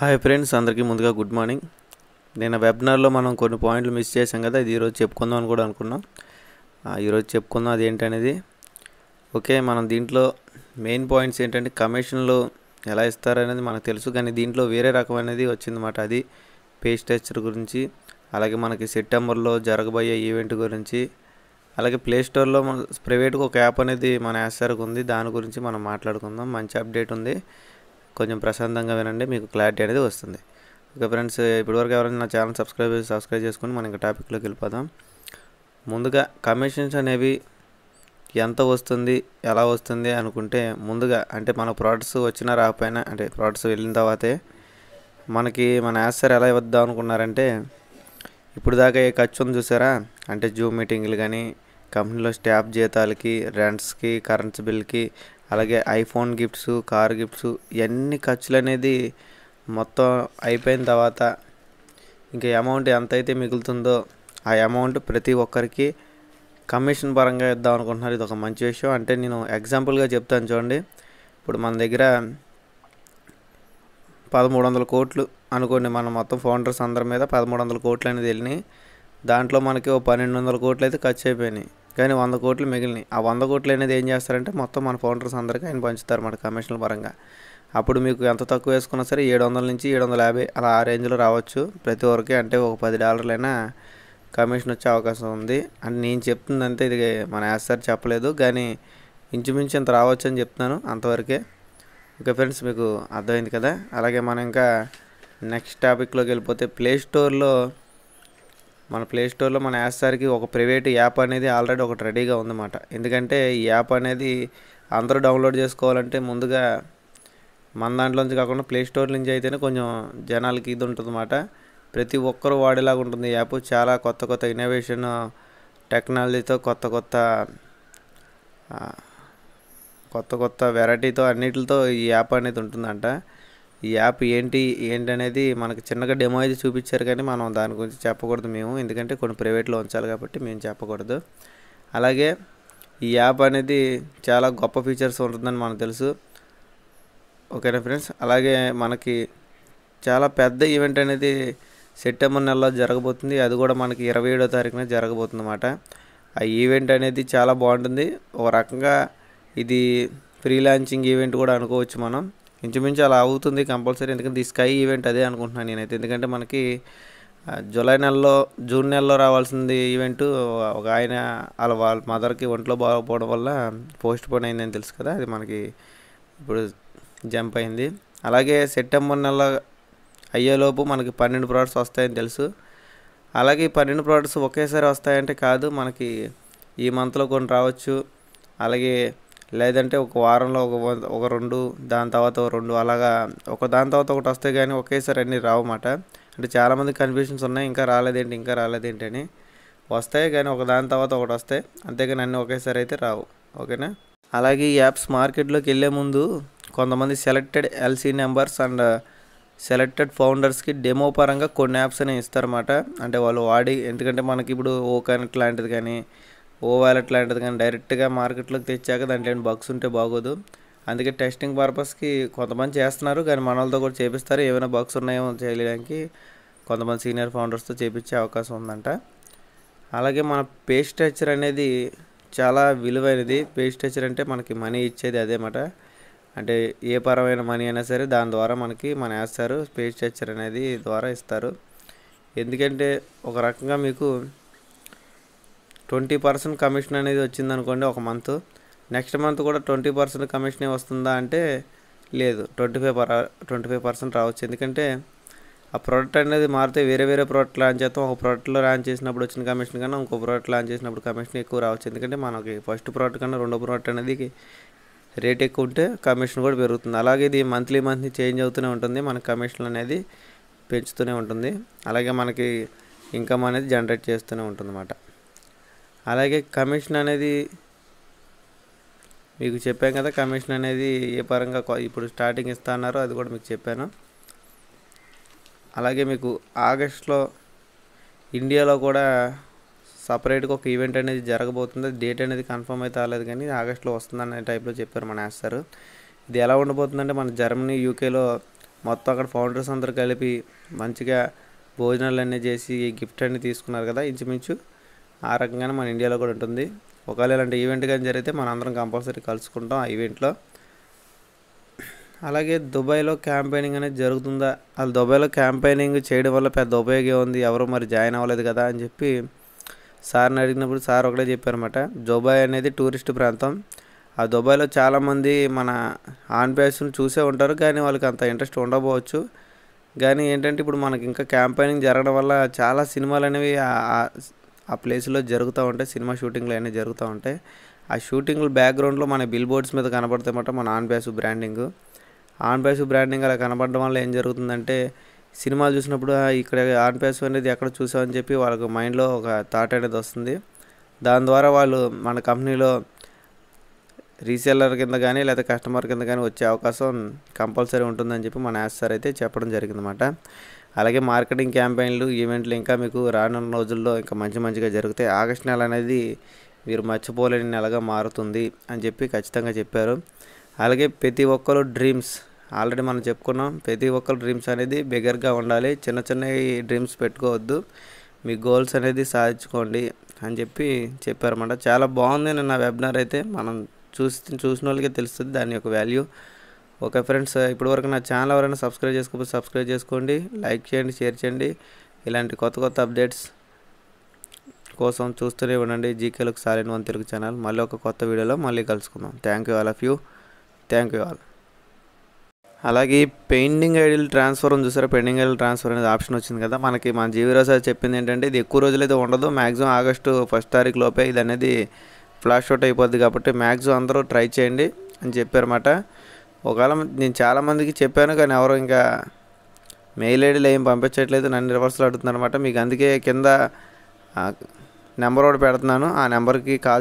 hi friends అందరికీ ముందుగా good morning నేను వెబినార్లో మనం కొన్ని పాయింట్లు మిస్ చేసాం కదా ఇది ఈరోజు చెప్పుకుందాం అని కూడా అనుకున్నాం ఈరోజు చెప్పుకుందాం అది ఏంటనేది ఓకే మనం దీంట్లో మెయిన్ పాయింట్స్ ఏంటంటే కమిషన్లు ఎలా ఇస్తారనేది మనకు తెలుసు కానీ దీంట్లో వేరే రకం అనేది వచ్చిందన్నమాట అది పే స్ట్రక్చర్ గురించి అలాగే మనకి సెప్టెంబర్లో జరగబోయే ఈవెంట్ గురించి అలాగే ప్లే స్టోర్లో మన ప్రైవేట్గా ఒక యాప్ అనేది మన యాసర్కి ఉంది దాని గురించి మనం మాట్లాడుకుందాం మంచి అప్డేట్ ఉంది కొంచెం ప్రశాంతంగా వినండి మీకు క్లారిటీ అనేది వస్తుంది ఓకే ఫ్రెండ్స్ ఇప్పటివరకు ఎవరైనా నా ఛానల్ సబ్స్క్రైబ్ సబ్స్క్రైబ్ చేసుకుని మనం ఇంకా టాపిక్లోకి వెళ్ళిపోదాం ముందుగా కమిషన్స్ అనేవి ఎంత వస్తుంది ఎలా వస్తుంది అనుకుంటే ముందుగా అంటే మన ప్రోడక్ట్స్ వచ్చినా రాకపోయినా అంటే ప్రోడక్ట్స్ వెళ్ళిన తర్వాతే మనకి మన యాసర్ ఎలా ఇవ్వద్దాం అనుకున్నారంటే ఇప్పుడు దాకా ఏ ఖర్చు ఉంది చూసారా అంటే జూమ్ మీటింగ్లు కానీ కంపెనీలో స్టాఫ్ జీతాలకి రెంట్స్కి కరెంట్స్ బిల్కి అలాగే ఐఫోన్ గిఫ్ట్స్ కార్ గిఫ్ట్స్ ఇవన్నీ ఖర్చులు అనేది మొత్తం అయిపోయిన తర్వాత ఇంకా అమౌంట్ ఎంత అయితే మిగులుతుందో ఆ అమౌంట్ ప్రతి ఒక్కరికి కమిషన్ పరంగా ఇద్దాం అనుకుంటున్నారు ఇది ఒక మంచి విషయం అంటే నేను ఎగ్జాంపుల్గా చెప్తాను చూడండి ఇప్పుడు మన దగ్గర పదమూడు వందల కోట్లు అనుకోండి మనం మొత్తం ఫౌండర్స్ అందరి మీద పదమూడు వందల కోట్లు అనేది వెళ్ళినాయి దాంట్లో మనకి ఓ పన్నెండు వందల కోట్లు అయితే ఖర్చు అయిపోయినాయి కానీ వంద కోట్లు మిగిలినాయి ఆ వంద కోట్లు అనేది ఏం చేస్తారంటే మొత్తం మన ఫౌండర్స్ అందరికీ ఆయన పంచుతారు మన కమిషన్ల పరంగా అప్పుడు మీకు ఎంత తక్కువ వేసుకున్నా సరే ఏడు వందల నుంచి ఏడు వందల యాభై అలా ఆ రేంజ్లో రావచ్చు ప్రతి ఒక్కరికి అంటే ఒక పది డాలర్లైనా కమిషన్ వచ్చే అవకాశం ఉంది అని నేను చెప్తుందంటే ఇది మన యాస్తారు చెప్పలేదు కానీ ఇంచుమించు ఇంత రావచ్చు అని చెప్తున్నాను అంతవరకే ఓకే ఫ్రెండ్స్ మీకు అర్థమైంది కదా అలాగే మనం ఇంకా నెక్స్ట్ టాపిక్లోకి వెళ్ళిపోతే ప్లే స్టోర్లో మన ప్లే స్టోర్లో మన యాస్టార్కి ఒక ప్రైవేట్ యాప్ అనేది ఆల్రెడీ ఒకటి రెడీగా ఉందన్నమాట ఎందుకంటే ఈ యాప్ అనేది అందరూ డౌన్లోడ్ చేసుకోవాలంటే ముందుగా మన దాంట్లోంచి కాకుండా ప్లే స్టోర్ నుంచి అయితేనే కొంచెం జనాలకి ఇది ఉంటుందన్నమాట ప్రతి ఒక్కరు వాడేలాగా ఉంటుంది ఈ యాప్ చాలా కొత్త కొత్త ఇన్నోవేషన్ టెక్నాలజీతో కొత్త కొత్త కొత్త కొత్త వెరైటీతో అన్నిటితో ఈ యాప్ అనేది ఉంటుందంట ఈ యాప్ ఏంటి ఏంటనేది మనకు చిన్నగా డెమో అయితే చూపించారు కానీ మనం దాని గురించి చెప్పకూడదు మేము ఎందుకంటే కొన్ని ప్రైవేట్లో ఉంచాలి కాబట్టి మేము చెప్పకూడదు అలాగే ఈ యాప్ అనేది చాలా గొప్ప ఫీచర్స్ ఉంటుందని మనకు తెలుసు ఓకేనా ఫ్రెండ్స్ అలాగే మనకి చాలా పెద్ద ఈవెంట్ అనేది సెప్టెంబర్ నెలలో జరగబోతుంది అది కూడా మనకి ఇరవై ఏడో తారీఖున జరగబోతుంది అన్నమాట ఆ ఈవెంట్ అనేది చాలా బాగుంటుంది ఒక రకంగా ఇది ఫ్రీ లాంచింగ్ ఈవెంట్ కూడా అనుకోవచ్చు మనం ఇంచుమించు అలా అవుతుంది కంపల్సరీ ఎందుకంటే స్కై ఈవెంట్ అదే అనుకుంటున్నాను నేనైతే ఎందుకంటే మనకి జూలై నెలలో జూన్ నెలలో రావాల్సింది ఈవెంటు ఒక ఆయన వాళ్ళ వాళ్ళ మదర్కి ఒంట్లో బాగోకపోవడం వల్ల పోస్ట్ పోన్ అయిందని తెలుసు కదా అది మనకి ఇప్పుడు జంప్ అయింది అలాగే సెప్టెంబర్ నెల అయ్యేలోపు మనకి పన్నెండు ప్రోడక్ట్స్ వస్తాయని తెలుసు అలాగే పన్నెండు ప్రోడక్ట్స్ ఒకేసారి వస్తాయంటే కాదు మనకి ఈ మంత్లో కొన్ని రావచ్చు అలాగే లేదంటే ఒక వారంలో ఒక ఒక రెండు దాని తర్వాత ఒక రెండు అలాగా ఒక దాని తర్వాత ఒకటి వస్తే కానీ ఒకేసారి రావు రావమాట అంటే చాలామంది కన్ఫ్యూషన్స్ ఉన్నాయి ఇంకా రాలేదేంటి ఇంకా రాలేదేంటి అని వస్తాయి కానీ ఒక దాని తర్వాత ఒకటి వస్తాయి అంతేగాని అన్నీ ఒకేసారి అయితే రావు ఓకేనా అలాగే ఈ యాప్స్ మార్కెట్లోకి వెళ్ళే ముందు కొంతమంది selected LC numbers and selected ఫౌండర్స్కి డెమో పరంగా కొన్ని యాప్స్ అనేవి ఇస్తారన్నమాట అంటే వాళ్ళు వాడి ఎందుకంటే మనకి ఇప్పుడు ఓ కనెక్ట్ లాంటిది కానీ ఓ వాలెట్ లాంటిది కానీ డైరెక్ట్గా మార్కెట్లోకి తెచ్చాక దాంట్లో బగ్స్ ఉంటే బాగోదు అందుకే టెస్టింగ్ పర్పస్కి కొంతమంది చేస్తున్నారు కానీ మనలతో కూడా చేపిస్తారు ఏమైనా బగ్స్ ఉన్నాయో చేయడానికి కొంతమంది సీనియర్ ఫౌండర్స్తో చేపించే అవకాశం ఉందంట అలాగే మన పేస్ట్ స్ట్రక్చర్ అనేది చాలా విలువైనది పే స్ట్రక్చర్ అంటే మనకి మనీ ఇచ్చేది అదేమాట అంటే ఏ పరమైన మనీ అయినా సరే దాని ద్వారా మనకి మన వేస్తారు పే స్ట్రక్చర్ అనేది ద్వారా ఇస్తారు ఎందుకంటే ఒక రకంగా మీకు ట్వంటీ పర్సెంట్ కమిషన్ అనేది వచ్చింది అనుకోండి ఒక మంత్ నెక్స్ట్ మంత్ కూడా ట్వంటీ పర్సెంట్ కమిషనే వస్తుందా అంటే లేదు twenty five per twenty five percent రావచ్చు ఎందుకంటే ఆ ప్రోడక్ట్ అనేది మారితే వేరే వేరే ప్రోడక్ట్ లాంచ్ చేస్తాం ఒక ప్రోడక్ట్లో లాంచ్ చేసినప్పుడు వచ్చిన కమిషన్ కన్నా ఇంకో ప్రోడక్ట్ లాంచ్ చేసినప్పుడు కమిషన్ ఎక్కువ రావచ్చు ఎందుకంటే మనకి ఫస్ట్ ప్రోడక్ట్ కన్నా రెండో ప్రోడక్ట్ అనేది రేట్ ఎక్కువ ఉంటే కమిషన్ కూడా పెరుగుతుంది అలాగే ఇది మంత్లీ మంత్లీ చేంజ్ అవుతూనే ఉంటుంది మన కమిషన్ అనేది పెంచుతూనే ఉంటుంది అలాగే మనకి ఇన్కమ్ అనేది జనరేట్ చేస్తూనే ఉంటుంది అన్నమాట అలాగే కమిషన్ అనేది మీకు చెప్పాను కదా కమిషన్ అనేది ఏ పరంగా ఇప్పుడు స్టార్టింగ్ ఇస్తా అన్నారో అది కూడా మీకు చెప్పాను అలాగే మీకు ఆగస్ట్లో ఇండియాలో కూడా సపరేట్గా ఒక ఈవెంట్ అనేది జరగబోతుంది డేట్ అనేది కన్ఫర్మ్ అయితే అవ్వలేదు కానీ ఆగస్ట్లో వస్తుందనే టైప్లో చెప్పారు మన యాస్తారు ఇది ఎలా ఉండబోతుందంటే మన జర్మనీ యూకేలో మొత్తం అక్కడ ఫౌండర్స్ అందరూ కలిపి మంచిగా భోజనాలు అన్నీ చేసి గిఫ్ట్ అన్నీ తీసుకున్నారు కదా ఇంచుమించు ఆ రకంగానే మన ఇండియాలో కూడా ఉంటుంది ఒకవేళ ఇలాంటి ఈవెంట్ కానీ జరిగితే మనం అందరం కంపల్సరీ కలుసుకుంటాం ఆ ఈవెంట్లో అలాగే దుబాయ్లో క్యాంపెయినింగ్ అనేది జరుగుతుందా వాళ్ళు దుబాయ్లో క్యాంపెయినింగ్ చేయడం వల్ల పెద్ద ఉపయోగం ఉంది ఎవరు మరి జాయిన్ అవ్వలేదు కదా అని చెప్పి సార్ని అడిగినప్పుడు సార్ ఒకటే చెప్పారన్నమాట దుబాయ్ అనేది టూరిస్ట్ ప్రాంతం ఆ దుబాయ్లో చాలామంది మన ఆన్ పేస్ను చూసే ఉంటారు కానీ వాళ్ళకి అంత ఇంట్రెస్ట్ ఉండకపోవచ్చు కానీ ఏంటంటే ఇప్పుడు మనకి ఇంకా క్యాంపెయినింగ్ జరగడం వల్ల చాలా సినిమాలు అనేవి ఆ ప్లేస్లో జరుగుతూ ఉంటాయి సినిమా షూటింగ్లు అయినా జరుగుతూ ఉంటాయి ఆ షూటింగ్లు బ్యాక్గ్రౌండ్లో మన బిల్ బోర్డ్స్ మీద కనబడితే మాట మన on bus branding on bus branding అలా కనబడడం వల్ల ఏం జరుగుతుందంటే సినిమాలు చూసినప్పుడు ఇక్కడ ఆన్ బ్యాసు అనేది ఎక్కడ చూసామని చెప్పి వాళ్ళకు మైండ్లో ఒక థాట్ అనేది వస్తుంది దాని ద్వారా వాళ్ళు మన కంపెనీలో రీసెల్లర్ కింద కానీ లేదా కస్టమర్ కింద కానీ వచ్చే అవకాశం కంపల్సరీ ఉంటుందని చెప్పి మన యాస్ సార్ అయితే చెప్పడం జరిగిందన్నమాట అలాగే మార్కెటింగ్ క్యాంపెయిన్లు ఈవెంట్లు ఇంకా మీకు రానున్న రోజుల్లో ఇంకా మంచి మంచిగా జరుగుతాయి ఆగస్ట్ నెల అనేది మీరు మర్చిపోలేని నెలగా మారుతుంది అని చెప్పి ఖచ్చితంగా చెప్పారు అలాగే ప్రతి ఒక్కరు డ్రీమ్స్ ఆల్రెడీ మనం చెప్పుకున్నాం ప్రతి ఒక్కరు డ్రీమ్స్ అనేది బిగర్గా ఉండాలి చిన్న చిన్న డ్రీమ్స్ పెట్టుకోవద్దు మీ గోల్స్ అనేది సాధించుకోండి అని చెప్పి చెప్పారన్నమాట చాలా బాగుంది నా వెబినార్ అయితే మనం చూసి చూసిన వాళ్ళకి తెలుస్తుంది దాని యొక్క వాల్యూ ఓకే ఫ్రెండ్స్ ఇప్పటివరకు నా ఛానల్ ఎవరైనా సబ్స్క్రైబ్ చేసుకోకపోతే సబ్స్క్రైబ్ చేసుకోండి లైక్ చేయండి షేర్ చేయండి ఇలాంటి కొత్త కొత్త అప్డేట్స్ కోసం చూస్తూనే ఉండండి జీకేలకు సాలిన్ వన్ తెలుగు ఛానల్ మళ్ళీ ఒక కొత్త వీడియోలో మళ్ళీ కలుసుకుందాం thank you all of you thank you all అలాగే పెయింటింగ్ ఐడియల్ ట్రాన్స్ఫర్ ఉంది చూసారా పెయింటింగ్ ఐడియల్ ట్రాన్స్ఫర్ అనేది ఆప్షన్ వచ్చింది కదా మనకి మన జీవీరావు సార్ చెప్పింది ఏంటంటే ఇది ఎక్కువ రోజులైతే ఉండదు మ్యాక్సిమం ఆగస్టు ఫస్ట్ తారీఖు లోపే ఇది అనేది ఫ్లాష్ అవుట్ అయిపోద్ది కాబట్టి మ్యాక్సిమం అందరూ ట్రై చేయండి అని చెప్పారన్నమాట ఒకవేళ నేను చాలామందికి చెప్పాను కానీ ఎవరు ఇంకా మెయిల్ ఐడీలు ఏం పంపించట్లేదు నన్ను రివర్స్లో అడుగుతున్నారు మీకు అందుకే కింద నెంబర్ ఒకటి పెడుతున్నాను ఆ నెంబర్కి కాల్